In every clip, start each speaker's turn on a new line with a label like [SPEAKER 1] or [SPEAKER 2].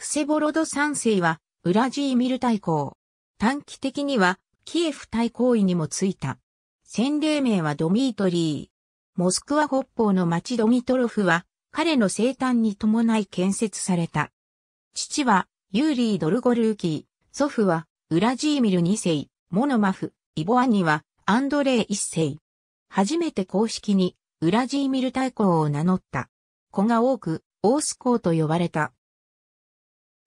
[SPEAKER 1] フセボロド三世は、ウラジーミル大公。短期的には、キエフ大公位にもついた。先例名はドミートリー。モスクワ北方の町ドミトロフは、彼の生誕に伴い建設された。父は、ユーリー・ドルゴルーキー。祖父は、ウラジーミル二世、モノマフ、イボアニは、アンドレイ一世。初めて公式に、ウラジーミル大公を名乗った。子が多く、オース公と呼ばれた。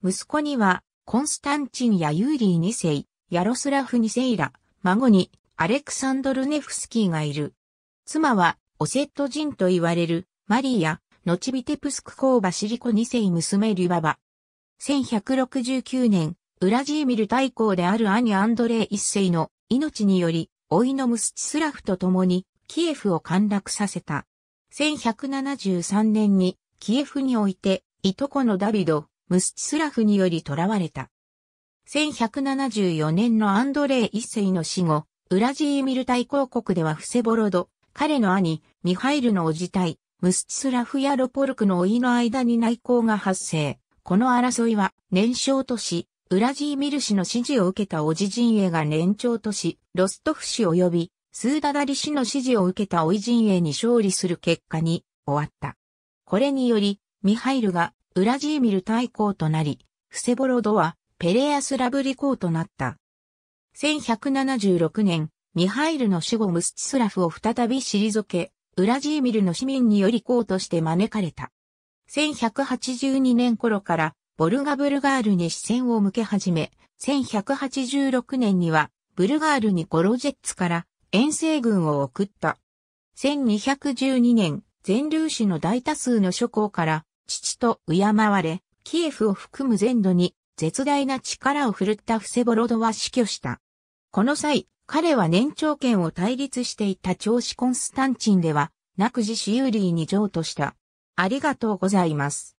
[SPEAKER 1] 息子には、コンスタンチンやユーリー2世、ヤロスラフ2世ら、孫に、アレクサンドル・ネフスキーがいる。妻は、オセット人と言われる、マリーや、ノチビテプスクコーバシリコ2世娘リュババ。1169年、ウラジーミル大公である兄アンドレイ一世の命により、老いのムスチスラフと共に、キエフを陥落させた。1173年に、キエフにおいて、いとこのダビド、ムスチスラフにより囚われた。1174年のアンドレイ一世の死後、ウラジーミル大公国ではフセボロド、彼の兄、ミハイルのおじ隊、ムスチスラフやロポルクの老いの間に内向が発生。この争いは、年少とし、ウラジーミル氏の指示を受けたおじ陣営が年長とし、ロストフ氏及び、スーダダリ氏の指示を受けたおい陣営に勝利する結果に終わった。これにより、ミハイルがウラジーミル大公となり、フセボロドはペレアスラブリ公となった。1176年、ミハイルの死後ムスチスラフを再び退け、ウラジーミルの市民により公として招かれた。1182年頃からボルガブルガールに視線を向け始め、1186年にはブルガールにゴロジェッツから遠征軍を送った。1212年、全粒子の大多数の諸侯から父と敬われ、キエフを含む全土に絶大な力を振るったフセボロドは死去した。この際、彼は年長権を対立していた長子コンスタンチンでは、なくじシユーリーに譲渡した。ありがとうございます。